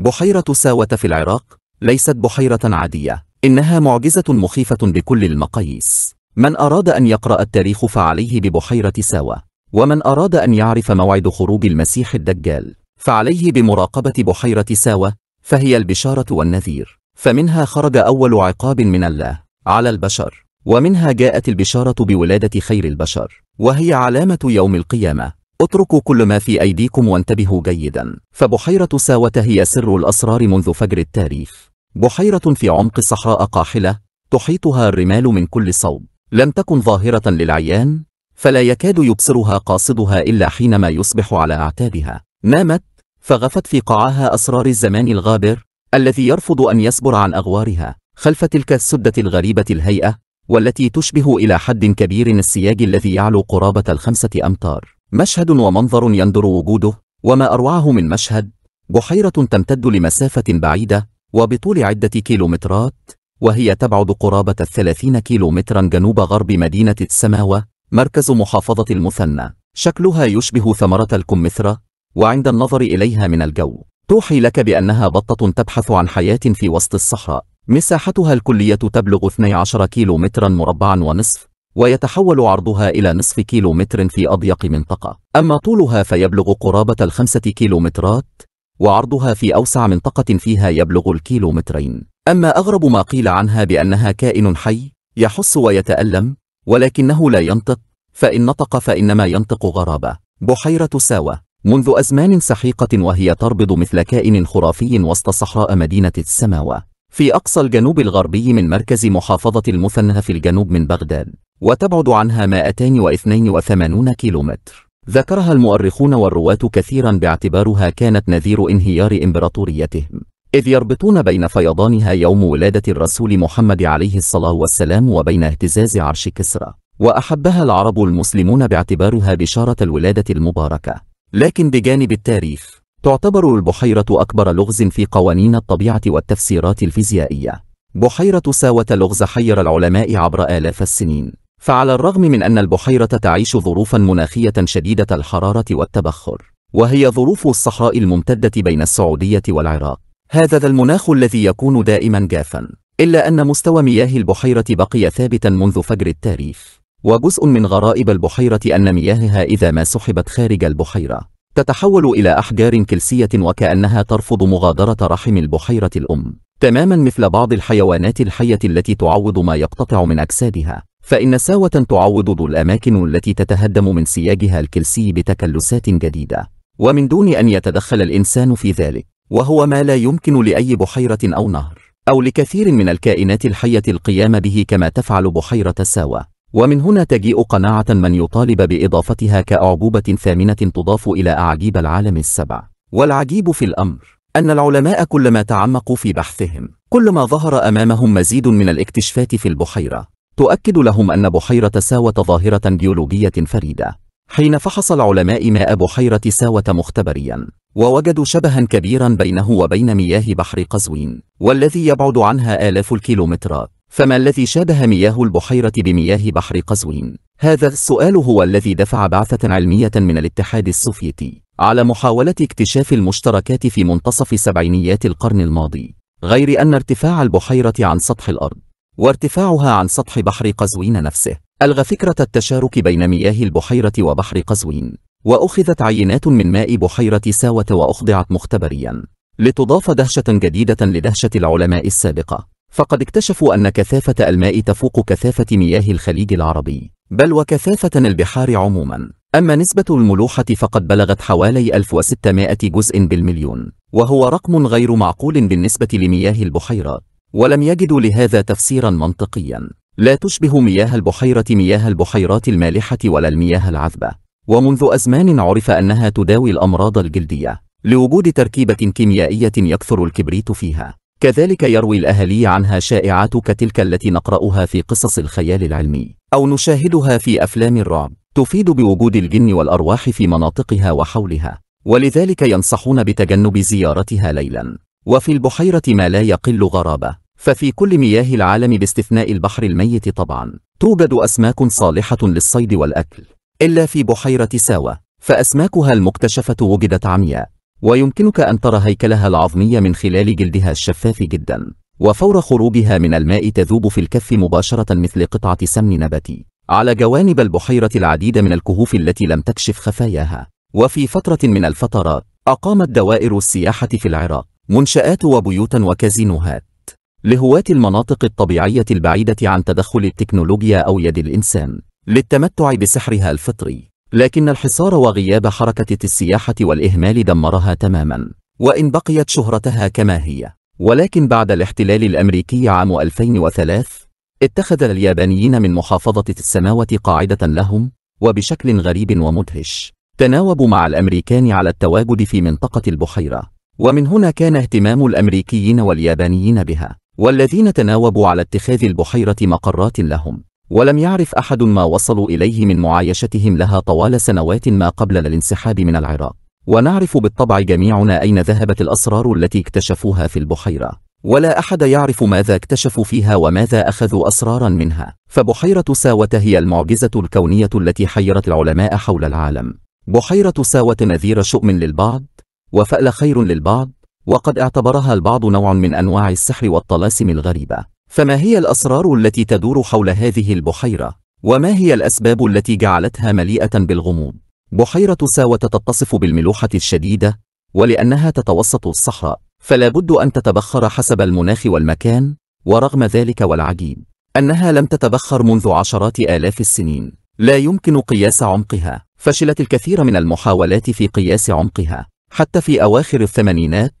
بحيرة ساوة في العراق ليست بحيرة عادية إنها معجزة مخيفة بكل المقاييس من أراد أن يقرأ التاريخ فعليه ببحيرة ساوة ومن أراد أن يعرف موعد خروج المسيح الدجال فعليه بمراقبة بحيرة ساوة فهي البشارة والنذير فمنها خرج أول عقاب من الله على البشر ومنها جاءت البشارة بولادة خير البشر وهي علامة يوم القيامة اتركوا كل ما في أيديكم وانتبهوا جيدا فبحيرة ساوة هي سر الأسرار منذ فجر التاريخ بحيرة في عمق صحراء قاحلة تحيطها الرمال من كل صوب لم تكن ظاهرة للعيان فلا يكاد يبصرها قاصدها إلا حينما يصبح على أعتابها نامت فغفت في قاعها أسرار الزمان الغابر الذي يرفض أن يصبر عن أغوارها خلف تلك السدة الغريبة الهيئة والتي تشبه إلى حد كبير السياج الذي يعلو قرابة الخمسة أمتار مشهد ومنظر يندر وجوده وما أروعه من مشهد بحيرة تمتد لمسافة بعيدة وبطول عدة كيلومترات وهي تبعد قرابة الثلاثين كيلومترا جنوب غرب مدينة السماوة مركز محافظة المثنى شكلها يشبه ثمرة الكمثرى وعند النظر إليها من الجو توحي لك بأنها بطة تبحث عن حياة في وسط الصحراء مساحتها الكلية تبلغ 12 كيلو مترا مربعا ونصف ويتحول عرضها إلى نصف كيلومتر في أضيق منطقة أما طولها فيبلغ قرابة الخمسة كيلومترات وعرضها في أوسع منطقة فيها يبلغ الكيلومترين أما أغرب ما قيل عنها بأنها كائن حي يحس ويتألم ولكنه لا ينطق فإن نطق فإنما ينطق غرابة بحيرة ساوة منذ أزمان سحيقة وهي تربض مثل كائن خرافي وسط صحراء مدينة السماوة في أقصى الجنوب الغربي من مركز محافظة المثنى في الجنوب من بغداد وتبعد عنها 282 كيلومتر ذكرها المؤرخون والرواة كثيرا باعتبارها كانت نذير انهيار إمبراطوريتهم إذ يربطون بين فيضانها يوم ولادة الرسول محمد عليه الصلاة والسلام وبين اهتزاز عرش كسرى وأحبها العرب المسلمون باعتبارها بشارة الولادة المباركة لكن بجانب التاريخ تعتبر البحيرة أكبر لغز في قوانين الطبيعة والتفسيرات الفيزيائية بحيرة ساوة لغز حير العلماء عبر آلاف السنين فعلى الرغم من أن البحيرة تعيش ظروفا مناخية شديدة الحرارة والتبخر وهي ظروف الصحراء الممتدة بين السعودية والعراق هذا ذا المناخ الذي يكون دائما جافا إلا أن مستوى مياه البحيرة بقي ثابتا منذ فجر التاريخ وجزء من غرائب البحيرة أن مياهها إذا ما سحبت خارج البحيرة تتحول إلى أحجار كلسية وكأنها ترفض مغادرة رحم البحيرة الأم تماما مثل بعض الحيوانات الحية التي تعوض ما يقتطع من أجسادها فإن ساوة تعوض الأماكن التي تتهدم من سياجها الكلسي بتكلسات جديدة ومن دون أن يتدخل الإنسان في ذلك وهو ما لا يمكن لأي بحيرة أو نهر أو لكثير من الكائنات الحية القيام به كما تفعل بحيرة ساوة ومن هنا تجيء قناعة من يطالب بإضافتها كأعجوبة ثامنة تضاف إلى أعجيب العالم السبع والعجيب في الأمر أن العلماء كلما تعمقوا في بحثهم كلما ظهر أمامهم مزيد من الاكتشافات في البحيرة تؤكد لهم أن بحيرة ساوة ظاهرة بيولوجية فريدة حين فحص العلماء ماء بحيرة ساوة مختبريا ووجدوا شبها كبيرا بينه وبين مياه بحر قزوين والذي يبعد عنها آلاف الكيلومترات فما الذي شابه مياه البحيرة بمياه بحر قزوين؟ هذا السؤال هو الذي دفع بعثة علمية من الاتحاد السوفيتي على محاولة اكتشاف المشتركات في منتصف سبعينيات القرن الماضي غير أن ارتفاع البحيرة عن سطح الأرض وارتفاعها عن سطح بحر قزوين نفسه ألغى فكرة التشارك بين مياه البحيرة وبحر قزوين وأخذت عينات من ماء بحيرة ساوة وأخضعت مختبريا لتضاف دهشة جديدة لدهشة العلماء السابقة فقد اكتشفوا أن كثافة الماء تفوق كثافة مياه الخليج العربي بل وكثافة البحار عموما أما نسبة الملوحة فقد بلغت حوالي 1600 جزء بالمليون وهو رقم غير معقول بالنسبة لمياه البحيرات ولم يجدوا لهذا تفسيرا منطقيا لا تشبه مياه البحيرة مياه البحيرات المالحة ولا المياه العذبة ومنذ أزمان عرف أنها تداوي الأمراض الجلدية لوجود تركيبة كيميائية يكثر الكبريت فيها كذلك يروي الأهلي عنها شائعات كتلك التي نقرأها في قصص الخيال العلمي أو نشاهدها في أفلام الرعب تفيد بوجود الجن والأرواح في مناطقها وحولها ولذلك ينصحون بتجنب زيارتها ليلا وفي البحيرة ما لا يقل غرابة ففي كل مياه العالم باستثناء البحر الميت طبعا توجد أسماك صالحة للصيد والأكل إلا في بحيرة ساوة فأسماكها المكتشفة وجدت عمياء ويمكنك أن ترى هيكلها العظمي من خلال جلدها الشفاف جدا وفور خروجها من الماء تذوب في الكف مباشرة مثل قطعة سمن نباتي على جوانب البحيرة العديد من الكهوف التي لم تكشف خفاياها وفي فترة من الفترات أقامت دوائر السياحة في العراق منشآت وبيوتا وكازينوهات لهواة المناطق الطبيعية البعيدة عن تدخل التكنولوجيا أو يد الإنسان للتمتع بسحرها الفطري لكن الحصار وغياب حركة السياحة والإهمال دمرها تماما وإن بقيت شهرتها كما هي ولكن بعد الاحتلال الأمريكي عام 2003 اتخذ اليابانيين من محافظة السماوة قاعدة لهم وبشكل غريب ومدهش تناوبوا مع الأمريكان على التواجد في منطقة البحيرة ومن هنا كان اهتمام الأمريكيين واليابانيين بها والذين تناوبوا على اتخاذ البحيرة مقرات لهم ولم يعرف أحد ما وصلوا إليه من معايشتهم لها طوال سنوات ما قبل الانسحاب من العراق ونعرف بالطبع جميعنا أين ذهبت الأسرار التي اكتشفوها في البحيرة ولا أحد يعرف ماذا اكتشفوا فيها وماذا أخذوا أسرارا منها فبحيرة ساوة هي المعجزة الكونية التي حيرت العلماء حول العالم بحيرة ساوة نذير شؤم للبعض وفأل خير للبعض وقد اعتبرها البعض نوع من أنواع السحر والطلاسم الغريبة فما هي الأسرار التي تدور حول هذه البحيرة؟ وما هي الأسباب التي جعلتها مليئة بالغموض؟ بحيرة ساوة تتصف بالملوحة الشديدة ولأنها تتوسط الصحراء فلا بد أن تتبخر حسب المناخ والمكان ورغم ذلك والعجيب أنها لم تتبخر منذ عشرات آلاف السنين لا يمكن قياس عمقها فشلت الكثير من المحاولات في قياس عمقها حتى في أواخر الثمانينات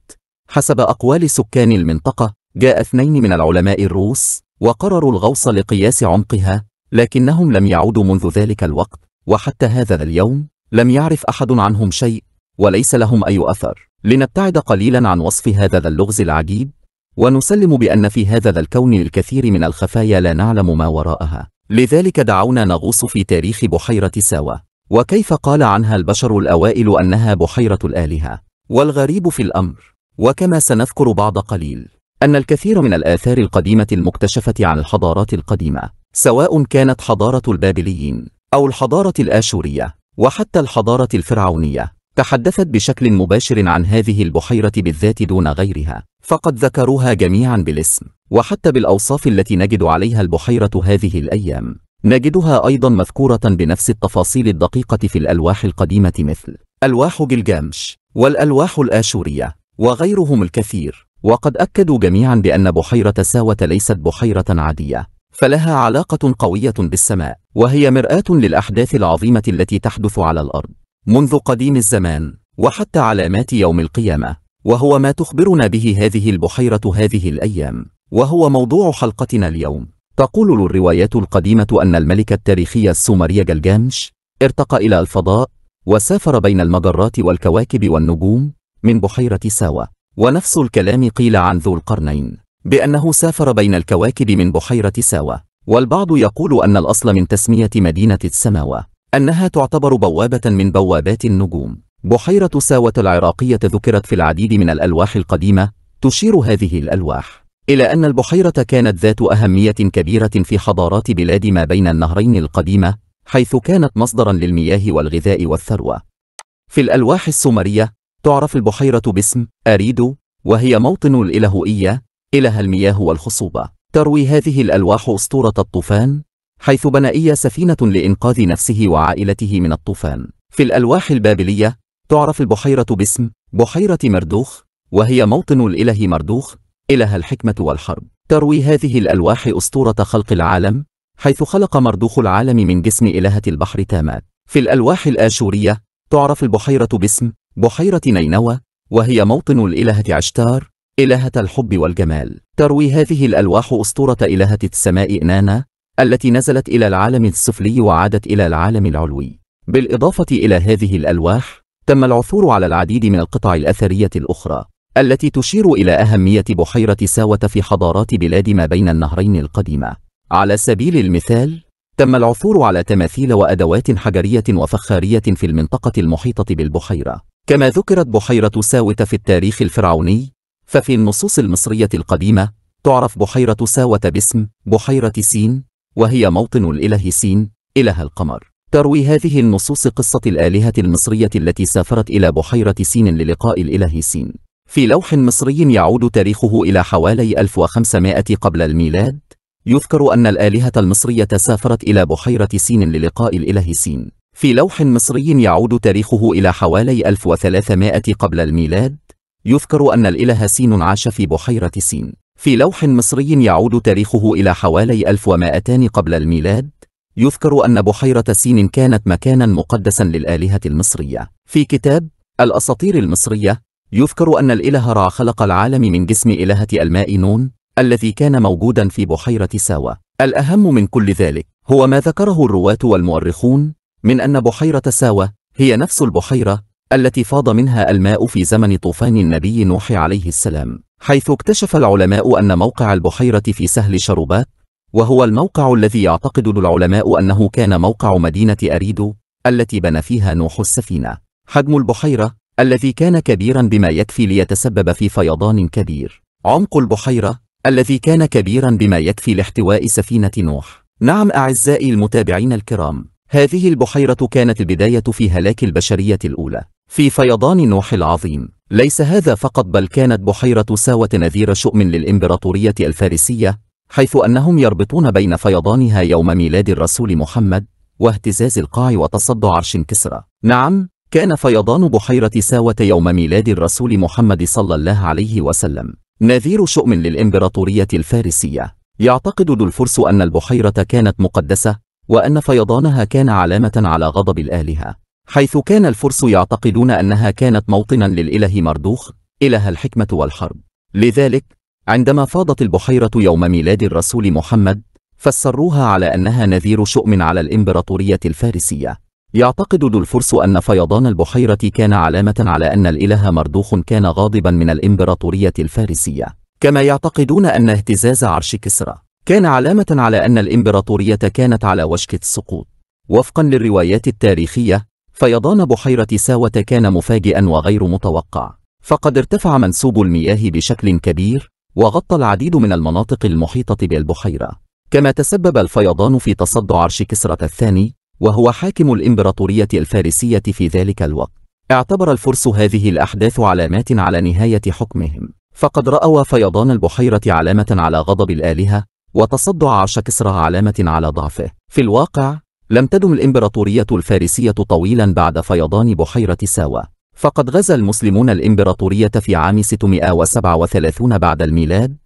حسب أقوال سكان المنطقة جاء اثنين من العلماء الروس وقرروا الغوص لقياس عمقها لكنهم لم يعودوا منذ ذلك الوقت وحتى هذا اليوم لم يعرف أحد عنهم شيء وليس لهم أي أثر لنبتعد قليلا عن وصف هذا اللغز العجيب ونسلم بأن في هذا الكون الكثير من الخفايا لا نعلم ما وراءها لذلك دعونا نغوص في تاريخ بحيرة ساوى وكيف قال عنها البشر الأوائل أنها بحيرة الآلهة والغريب في الأمر وكما سنذكر بعد قليل أن الكثير من الآثار القديمة المكتشفة عن الحضارات القديمة سواء كانت حضارة البابليين أو الحضارة الآشورية وحتى الحضارة الفرعونية تحدثت بشكل مباشر عن هذه البحيرة بالذات دون غيرها فقد ذكروها جميعا بالاسم وحتى بالأوصاف التي نجد عليها البحيرة هذه الأيام نجدها أيضا مذكورة بنفس التفاصيل الدقيقة في الألواح القديمة مثل ألواح جلجامش والألواح الآشورية وغيرهم الكثير وقد أكدوا جميعا بأن بحيرة ساوة ليست بحيرة عادية فلها علاقة قوية بالسماء وهي مرآة للأحداث العظيمة التي تحدث على الأرض منذ قديم الزمان وحتى علامات يوم القيامة وهو ما تخبرنا به هذه البحيرة هذه الأيام وهو موضوع حلقتنا اليوم تقول الروايات القديمة أن الملك التاريخي السومري جلجامش ارتقى إلى الفضاء وسافر بين المجرات والكواكب والنجوم من بحيرة ساوى ونفس الكلام قيل عن ذو القرنين بأنه سافر بين الكواكب من بحيرة ساوى والبعض يقول أن الأصل من تسمية مدينة السماوة أنها تعتبر بوابة من بوابات النجوم بحيرة ساوة العراقية ذكرت في العديد من الألواح القديمة تشير هذه الألواح إلى أن البحيرة كانت ذات أهمية كبيرة في حضارات بلاد ما بين النهرين القديمة حيث كانت مصدرا للمياه والغذاء والثروة في الألواح السومرية تعرف البحيرة باسم أريدو وهي موطن الإلهوئية إله المياه والخصوبة تروي هذه الألواح أسطورة الطوفان حيث بنى إيا سفينة لإنقاذ نفسه وعائلته من الطوفان في الألواح البابلية تعرف البحيرة باسم بحيرة مردوخ وهي موطن الإله مردوخ إلها الحكمة والحرب تروي هذه الألواح أسطورة خلق العالم حيث خلق مردوخ العالم من جسم إلهة البحر تامات في الألواح الآشورية تعرف البحيرة باسم بحيرة نينوى وهي موطن الإلهة عشتار إلهة الحب والجمال تروي هذه الألواح أسطورة إلهة السماء إنانا التي نزلت إلى العالم السفلي وعادت إلى العالم العلوي بالإضافة إلى هذه الألواح تم العثور على العديد من القطع الأثرية الأخرى التي تشير إلى أهمية بحيرة ساوة في حضارات بلاد ما بين النهرين القديمة على سبيل المثال تم العثور على تماثيل وأدوات حجرية وفخارية في المنطقة المحيطة بالبحيرة كما ذكرت بحيرة ساوت في التاريخ الفرعوني ففي النصوص المصرية القديمة تعرف بحيرة ساوت باسم بحيرة سين وهي موطن الإله سين إله القمر تروي هذه النصوص قصة الآلهة المصرية التي سافرت إلى بحيرة سين للقاء الإله سين في لوح مصري يعود تاريخه إلى حوالي 1500 قبل الميلاد يذكر أن الآلهة المصرية سافرت إلى بحيرة سين للقاء الإله سين في لوح مصري يعود تاريخه إلى حوالي 1300 قبل الميلاد يذكر أن الإله سين عاش في بحيرة سين في لوح مصري يعود تاريخه إلى حوالي 1200 قبل الميلاد يذكر أن بحيرة سين كانت مكانا مقدسا للآلهة المصرية في كتاب الأساطير المصرية يذكر أن الإله را خلق العالم من جسم إلهة الماء نون الذي كان موجودا في بحيرة ساوى الأهم من كل ذلك هو ما ذكره الرواة والمؤرخون من أن بحيرة ساوى هي نفس البحيرة التي فاض منها الماء في زمن طوفان النبي نوح عليه السلام حيث اكتشف العلماء أن موقع البحيرة في سهل شروبات وهو الموقع الذي يعتقد العلماء أنه كان موقع مدينة أريدو التي بنى فيها نوح السفينة حجم البحيرة الذي كان كبيرا بما يكفي ليتسبب في فيضان كبير عمق البحيرة الذي كان كبيرا بما يكفي لاحتواء سفينة نوح نعم أعزائي المتابعين الكرام هذه البحيرة كانت البداية في هلاك البشرية الأولى في فيضان نوح العظيم ليس هذا فقط بل كانت بحيرة ساوة نذير شؤم للإمبراطورية الفارسية حيث أنهم يربطون بين فيضانها يوم ميلاد الرسول محمد واهتزاز القاع وتصدع عرش كسرى نعم كان فيضان بحيرة ساوة يوم ميلاد الرسول محمد صلى الله عليه وسلم نذير شؤم للإمبراطورية الفارسية يعتقد ذو الفرس أن البحيرة كانت مقدسة وأن فيضانها كان علامة على غضب الآلهة حيث كان الفرس يعتقدون أنها كانت موطنا للإله مردوخ إله الحكمة والحرب لذلك عندما فاضت البحيرة يوم ميلاد الرسول محمد فسروها على أنها نذير شؤم على الإمبراطورية الفارسية يعتقد دولفورس أن فيضان البحيرة كان علامة على أن الإله مردوخ كان غاضبا من الإمبراطورية الفارسية كما يعتقدون أن اهتزاز عرش كسرى كان علامة على أن الإمبراطورية كانت على وشك السقوط وفقا للروايات التاريخية فيضان بحيرة ساوة كان مفاجئا وغير متوقع فقد ارتفع منسوب المياه بشكل كبير وغطى العديد من المناطق المحيطة بالبحيرة كما تسبب الفيضان في تصدع عرش كسرة الثاني وهو حاكم الإمبراطورية الفارسية في ذلك الوقت اعتبر الفرس هذه الأحداث علامات على نهاية حكمهم فقد رأوا فيضان البحيرة علامة على غضب الآلهة وتصدع عرش كسرى علامة على ضعفه في الواقع لم تدم الإمبراطورية الفارسية طويلا بعد فيضان بحيرة ساوى فقد غزا المسلمون الإمبراطورية في عام 637 بعد الميلاد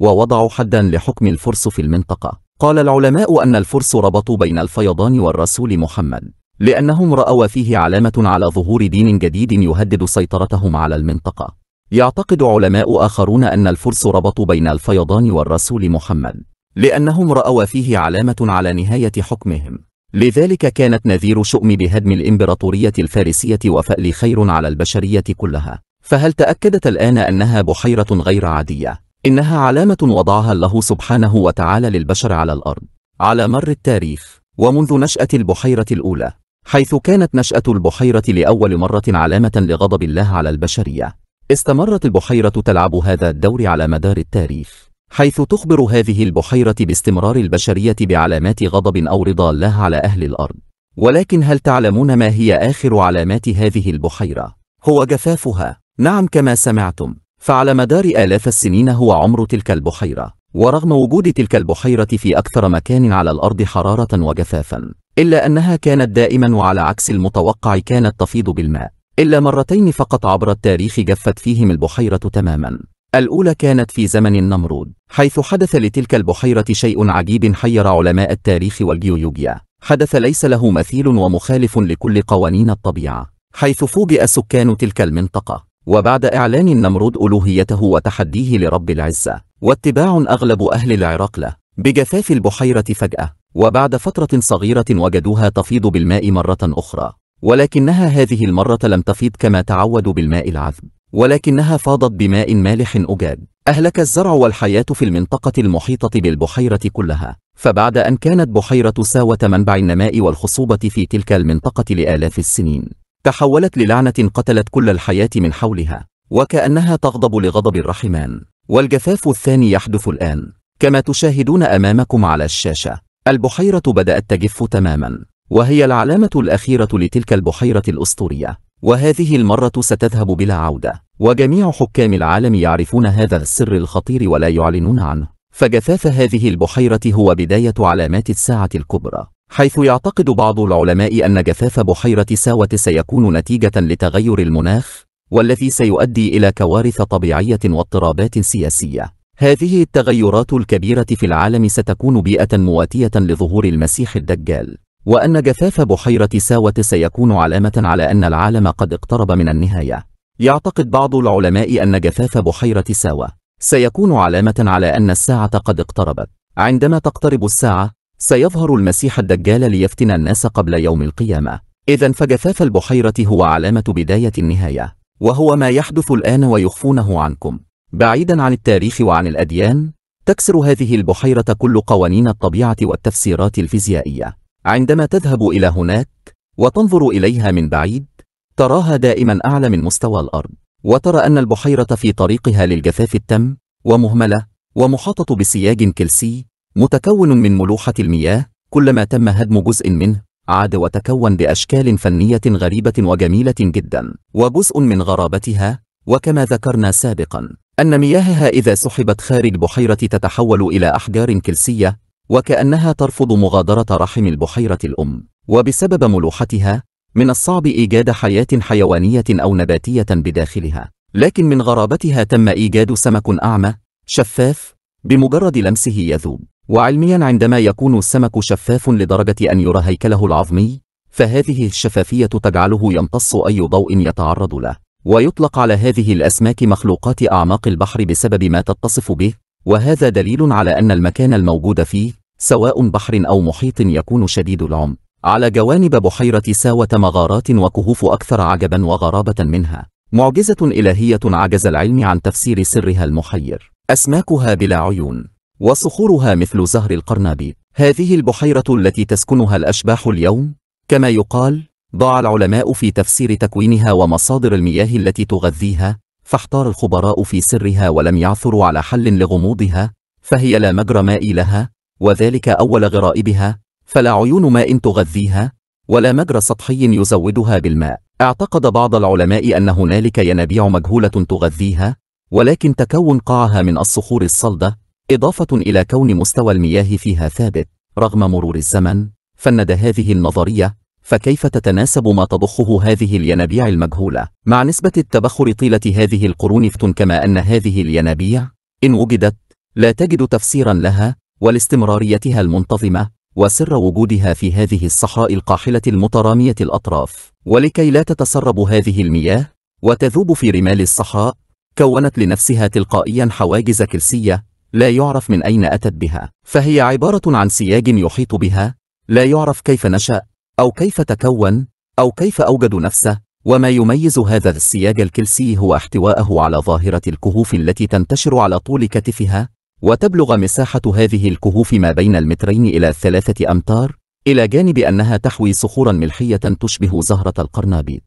ووضعوا حدا لحكم الفرس في المنطقة قال العلماء أن الفرس ربطوا بين الفيضان والرسول محمد لأنهم رأوا فيه علامة على ظهور دين جديد يهدد سيطرتهم على المنطقة يعتقد علماء آخرون أن الفرس ربطوا بين الفيضان والرسول محمد لأنهم رأوا فيه علامة على نهاية حكمهم لذلك كانت نذير شؤم بهدم الإمبراطورية الفارسية وفأل خير على البشرية كلها فهل تأكدت الآن أنها بحيرة غير عادية؟ إنها علامة وضعها الله سبحانه وتعالى للبشر على الأرض على مر التاريخ ومنذ نشأة البحيرة الأولى حيث كانت نشأة البحيرة لأول مرة علامة لغضب الله على البشرية استمرت البحيرة تلعب هذا الدور على مدار التاريخ حيث تخبر هذه البحيرة باستمرار البشرية بعلامات غضب أو رضا الله على أهل الأرض ولكن هل تعلمون ما هي آخر علامات هذه البحيرة؟ هو جفافها نعم كما سمعتم فعلى مدار آلاف السنين هو عمر تلك البحيرة ورغم وجود تلك البحيرة في أكثر مكان على الأرض حرارة وجفافا إلا أنها كانت دائما وعلى عكس المتوقع كانت تفيض بالماء إلا مرتين فقط عبر التاريخ جفت فيهم البحيرة تماما الأولى كانت في زمن النمرود حيث حدث لتلك البحيرة شيء عجيب حير علماء التاريخ والجيولوجيا حدث ليس له مثيل ومخالف لكل قوانين الطبيعة حيث فوجئ سكان تلك المنطقة وبعد إعلان النمرود ألوهيته وتحديه لرب العزة واتباع أغلب أهل العراقلة بجفاف البحيرة فجأة وبعد فترة صغيرة وجدوها تفيض بالماء مرة أخرى ولكنها هذه المرة لم تفيض كما تعودوا بالماء العذب ولكنها فاضت بماء مالح أجاد أهلك الزرع والحياة في المنطقة المحيطة بالبحيرة كلها فبعد أن كانت بحيرة ساوة منبع النماء والخصوبة في تلك المنطقة لآلاف السنين تحولت للعنة قتلت كل الحياة من حولها وكأنها تغضب لغضب الرحمن والجفاف الثاني يحدث الآن كما تشاهدون أمامكم على الشاشة البحيرة بدأت تجف تماما وهي العلامة الأخيرة لتلك البحيرة الأسطورية وهذه المرة ستذهب بلا عودة وجميع حكام العالم يعرفون هذا السر الخطير ولا يعلنون عنه فجفاف هذه البحيرة هو بداية علامات الساعة الكبرى حيث يعتقد بعض العلماء أن جفاف بحيرة ساوة سيكون نتيجة لتغير المناخ والذي سيؤدي إلى كوارث طبيعية واضطرابات سياسية هذه التغيرات الكبيرة في العالم ستكون بيئة مواتية لظهور المسيح الدجال وأن جفاف بحيرة ساوة سيكون علامة على أن العالم قد اقترب من النهاية يعتقد بعض العلماء أن جفاف بحيرة ساوة سيكون علامة على أن الساعة قد اقتربت عندما تقترب الساعة سيظهر المسيح الدجال ليفتن الناس قبل يوم القيامة إذا فجفاف البحيرة هو علامة بداية النهاية وهو ما يحدث الآن ويخفونه عنكم بعيدا عن التاريخ وعن الأديان تكسر هذه البحيرة كل قوانين الطبيعة والتفسيرات الفيزيائية عندما تذهب إلى هناك وتنظر إليها من بعيد تراها دائما أعلى من مستوى الأرض وترى أن البحيرة في طريقها للجفاف التم ومهملة ومحاطة بسياج كلسي متكون من ملوحة المياه كلما تم هدم جزء منه عاد وتكون بأشكال فنية غريبة وجميلة جدا وجزء من غرابتها وكما ذكرنا سابقا أن مياهها إذا سحبت خارج البحيرة تتحول إلى أحجار كلسية وكأنها ترفض مغادرة رحم البحيرة الأم وبسبب ملوحتها من الصعب إيجاد حياة حيوانية أو نباتية بداخلها لكن من غرابتها تم إيجاد سمك أعمى شفاف بمجرد لمسه يذوب وعلميا عندما يكون السمك شفاف لدرجة أن يرى هيكله العظمي فهذه الشفافية تجعله يمتص أي ضوء يتعرض له ويطلق على هذه الأسماك مخلوقات أعماق البحر بسبب ما تتصف به وهذا دليل على أن المكان الموجود فيه سواء بحر أو محيط يكون شديد العمق على جوانب بحيرة ساوة مغارات وكهوف أكثر عجبا وغرابة منها معجزة إلهية عجز العلم عن تفسير سرها المحير أسماكها بلا عيون وصخورها مثل زهر القرنابي هذه البحيرة التي تسكنها الأشباح اليوم كما يقال ضاع العلماء في تفسير تكوينها ومصادر المياه التي تغذيها فاحتار الخبراء في سرها ولم يعثروا على حل لغموضها فهي لا مجرى ماء لها وذلك أول غرائبها فلا عيون ماء تغذيها ولا مجرى سطحي يزودها بالماء اعتقد بعض العلماء أن هنالك ينابيع مجهولة تغذيها ولكن تكون قاعها من الصخور الصلدة إضافة إلى كون مستوى المياه فيها ثابت رغم مرور الزمن فند هذه النظرية فكيف تتناسب ما تضخه هذه الينابيع المجهولة مع نسبة التبخر طيلة هذه القرون كما أن هذه الينابيع إن وجدت لا تجد تفسيرا لها ولاستمراريتها المنتظمة وسر وجودها في هذه الصحراء القاحلة المترامية الأطراف ولكي لا تتسرب هذه المياه وتذوب في رمال الصحراء كونت لنفسها تلقائيا حواجز كلسية لا يعرف من أين أتت بها فهي عبارة عن سياج يحيط بها لا يعرف كيف نشأ أو كيف تكون أو كيف أوجد نفسه وما يميز هذا السياج الكلسي هو احتواءه على ظاهرة الكهوف التي تنتشر على طول كتفها وتبلغ مساحة هذه الكهوف ما بين المترين إلى الثلاثة أمتار إلى جانب أنها تحوي صخورا ملحية تشبه زهرة القرنابيط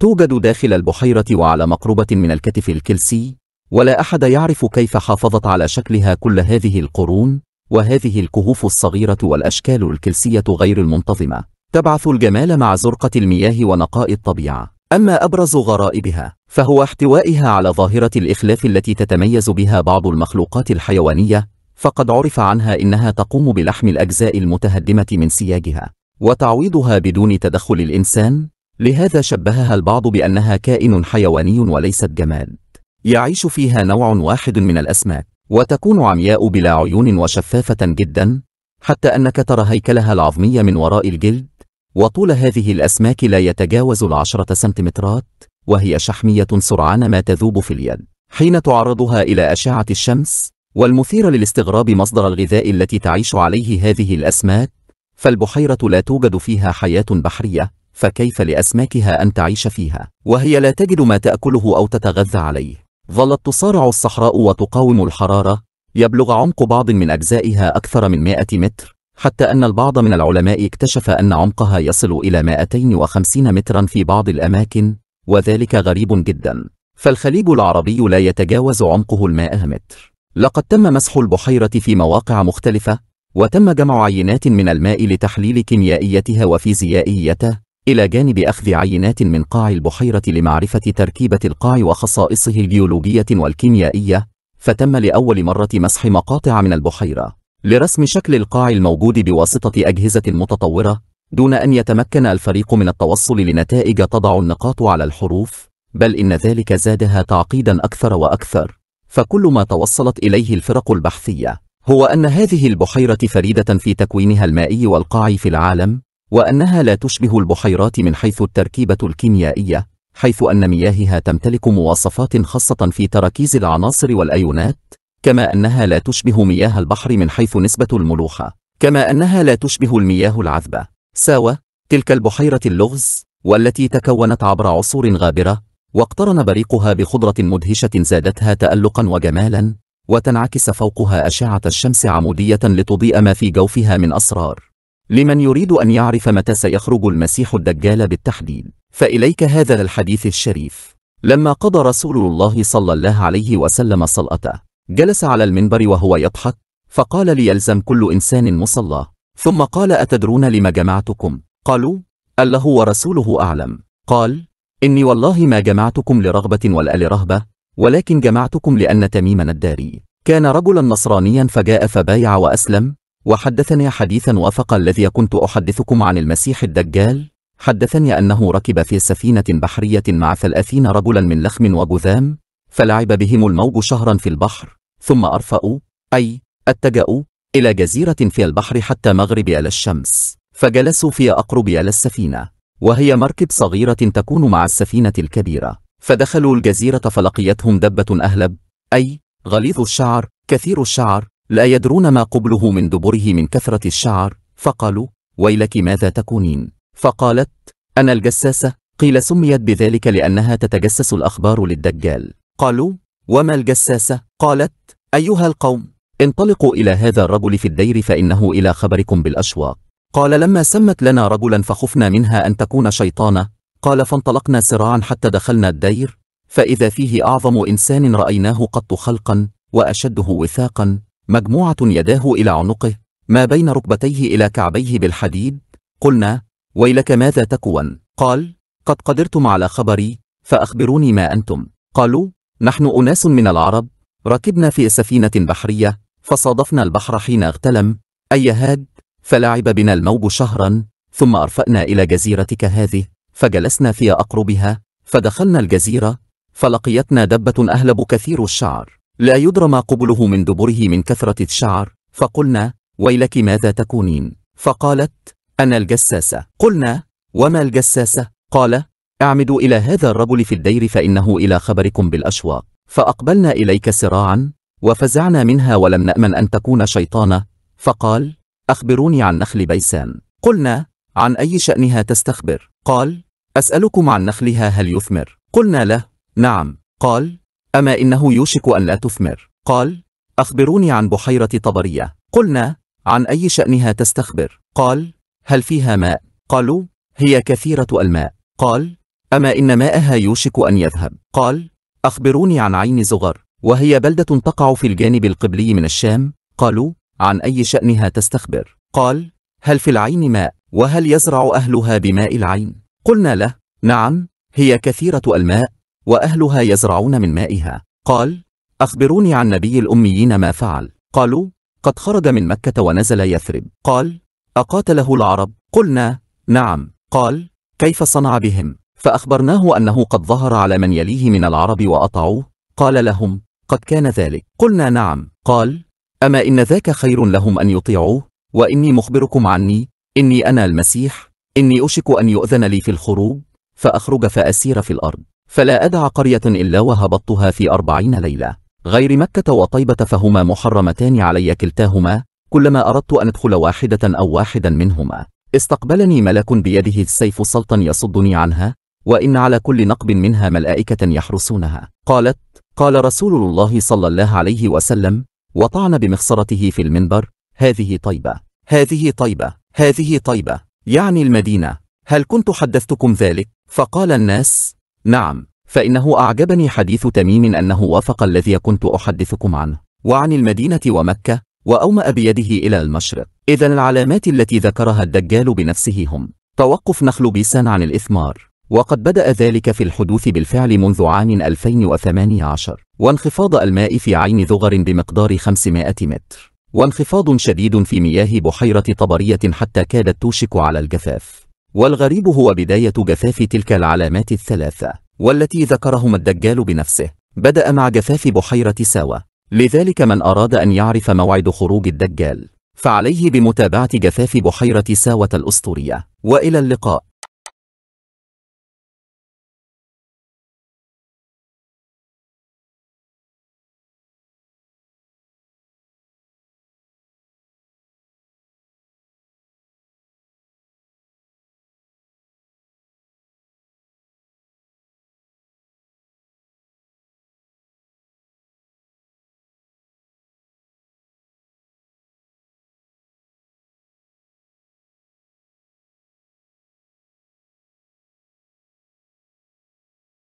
توجد داخل البحيرة وعلى مقربة من الكتف الكلسي ولا أحد يعرف كيف حافظت على شكلها كل هذه القرون وهذه الكهوف الصغيرة والأشكال الكلسية غير المنتظمة تبعث الجمال مع زرقة المياه ونقاء الطبيعة أما أبرز غرائبها فهو احتوائها على ظاهرة الإخلاف التي تتميز بها بعض المخلوقات الحيوانية فقد عرف عنها إنها تقوم بلحم الأجزاء المتهدمة من سياجها وتعويضها بدون تدخل الإنسان لهذا شبهها البعض بأنها كائن حيواني وليست جماد يعيش فيها نوع واحد من الأسماك وتكون عمياء بلا عيون وشفافة جدا حتى أنك ترى هيكلها العظمي من وراء الجلد وطول هذه الأسماك لا يتجاوز العشرة سنتيمترات وهي شحمية سرعان ما تذوب في اليد حين تعرضها إلى أشعة الشمس والمثير للاستغراب مصدر الغذاء التي تعيش عليه هذه الأسماك فالبحيرة لا توجد فيها حياة بحرية فكيف لأسماكها أن تعيش فيها وهي لا تجد ما تأكله أو تتغذى عليه ظلت تصارع الصحراء وتقاوم الحرارة يبلغ عمق بعض من أجزائها أكثر من 100 متر حتى أن البعض من العلماء اكتشف أن عمقها يصل إلى 250 مترا في بعض الأماكن وذلك غريب جدا فالخليج العربي لا يتجاوز عمقه المائة متر لقد تم مسح البحيرة في مواقع مختلفة وتم جمع عينات من الماء لتحليل كيميائيتها وفيزيائيته إلى جانب أخذ عينات من قاع البحيرة لمعرفة تركيبة القاع وخصائصه الجيولوجية والكيميائية فتم لأول مرة مسح مقاطع من البحيرة لرسم شكل القاع الموجود بواسطة أجهزة متطورة دون أن يتمكن الفريق من التوصل لنتائج تضع النقاط على الحروف بل إن ذلك زادها تعقيدا أكثر وأكثر فكل ما توصلت إليه الفرق البحثية هو أن هذه البحيرة فريدة في تكوينها المائي والقاعي في العالم وأنها لا تشبه البحيرات من حيث التركيبة الكيميائية حيث أن مياهها تمتلك مواصفات خاصة في تركيز العناصر والأيونات كما أنها لا تشبه مياه البحر من حيث نسبة الملوحة كما أنها لا تشبه المياه العذبة ساوى تلك البحيرة اللغز والتي تكونت عبر عصور غابرة واقترن بريقها بخضرة مدهشة زادتها تألقا وجمالا وتنعكس فوقها أشعة الشمس عمودية لتضيء ما في جوفها من أسرار لمن يريد أن يعرف متى سيخرج المسيح الدجال بالتحديد فإليك هذا الحديث الشريف لما قضى رسول الله صلى الله عليه وسلم صلاته جلس على المنبر وهو يضحك فقال ليلزم كل إنسان مصلى ثم قال أتدرون لما جمعتكم قالوا الله ورسوله أعلم قال إني والله ما جمعتكم لرغبة ولا لرهبة ولكن جمعتكم لأن تميما الداري كان رجلا نصرانيا فجاء فبايع وأسلم وحدثني حديثا وافق الذي كنت أحدثكم عن المسيح الدجال حدثني أنه ركب في سفينة بحرية مع ثلاثين رجلا من لخم وجذام فلعب بهم الموج شهرا في البحر ثم أرفأوا أي اتجأوا إلى جزيرة في البحر حتى مغرب على الشمس فجلسوا في أقرب على السفينة وهي مركب صغيرة تكون مع السفينة الكبيرة فدخلوا الجزيرة فلقيتهم دبة أهلب أي غليظ الشعر كثير الشعر لا يدرون ما قبله من دبره من كثرة الشعر فقالوا ويلك ماذا تكونين فقالت أنا الجساسة قيل سميت بذلك لأنها تتجسس الأخبار للدجال قالوا وما الجساسة قالت أيها القوم انطلقوا إلى هذا الرجل في الدير فإنه إلى خبركم بالأشواق قال لما سمت لنا رجلا فخفنا منها أن تكون شيطانة قال فانطلقنا سراعا حتى دخلنا الدير فإذا فيه أعظم إنسان رأيناه قط خلقا وأشده وثاقا مجموعة يداه إلى عنقه ما بين ركبتيه إلى كعبيه بالحديد قلنا ويلك ماذا تكون قال قد قدرتم على خبري فأخبروني ما أنتم قالوا نحن أناس من العرب ركبنا في سفينة بحرية فصادفنا البحر حين اغتلم أي هاد فلعب بنا الموج شهرا ثم أرفأنا إلى جزيرتك هذه فجلسنا في أقربها فدخلنا الجزيرة فلقيتنا دبة أهلب كثير الشعر لا يدرى ما قبله من دبره من كثرة الشعر فقلنا ويلك ماذا تكونين فقالت أنا الجساسة قلنا وما الجساسة قال اعمدوا إلى هذا الرجل في الدير فإنه إلى خبركم بالأشواق فأقبلنا إليك سراعا وفزعنا منها ولم نأمن أن تكون شيطانة فقال أخبروني عن نخل بيسان قلنا عن أي شأنها تستخبر قال أسألكم عن نخلها هل يثمر قلنا له نعم قال أما إنه يوشك أن لا تثمر قال أخبروني عن بحيرة طبرية قلنا عن أي شأنها تستخبر قال هل فيها ماء قالوا هي كثيرة الماء قال أما إن ماءها يوشك أن يذهب قال أخبروني عن عين زغر وهي بلدة تقع في الجانب القبلي من الشام قالوا عن أي شأنها تستخبر قال هل في العين ماء وهل يزرع أهلها بماء العين قلنا له نعم هي كثيرة الماء وأهلها يزرعون من مائها قال أخبروني عن نبي الأميين ما فعل قالوا قد خرج من مكة ونزل يثرب قال أقاتله العرب قلنا نعم قال كيف صنع بهم فأخبرناه أنه قد ظهر على من يليه من العرب وأطعوه قال لهم قد كان ذلك قلنا نعم قال أما إن ذاك خير لهم أن يطيعوه وإني مخبركم عني إني أنا المسيح إني أشك أن يؤذن لي في الخروج فأخرج فأسير في الأرض فلا أدع قرية إلا وهبطتها في أربعين ليلة غير مكة وطيبة فهما محرمتان علي كلتاهما كلما أردت أن أدخل واحدة أو واحدا منهما استقبلني ملك بيده السيف سلطا يصدني عنها وإن على كل نقب منها ملائكة يحرسونها قالت قال رسول الله صلى الله عليه وسلم وطعن بمخصرته في المنبر هذه طيبة هذه طيبة هذه طيبة يعني المدينة هل كنت حدثتكم ذلك؟ فقال الناس نعم فإنه أعجبني حديث تميم أنه وافق الذي كنت أحدثكم عنه وعن المدينة ومكة وأومأ بيده إلى المشرق إذا العلامات التي ذكرها الدجال بنفسه هم توقف نخل بيسان عن الإثمار وقد بدأ ذلك في الحدوث بالفعل منذ عام 2018 وانخفاض الماء في عين ذغر بمقدار 500 متر وانخفاض شديد في مياه بحيرة طبرية حتى كادت توشك على الجفاف والغريب هو بداية جفاف تلك العلامات الثلاثة والتي ذكرهم الدجال بنفسه بدأ مع جفاف بحيرة ساوى لذلك من أراد أن يعرف موعد خروج الدجال فعليه بمتابعة جفاف بحيرة ساوة الأسطورية وإلى اللقاء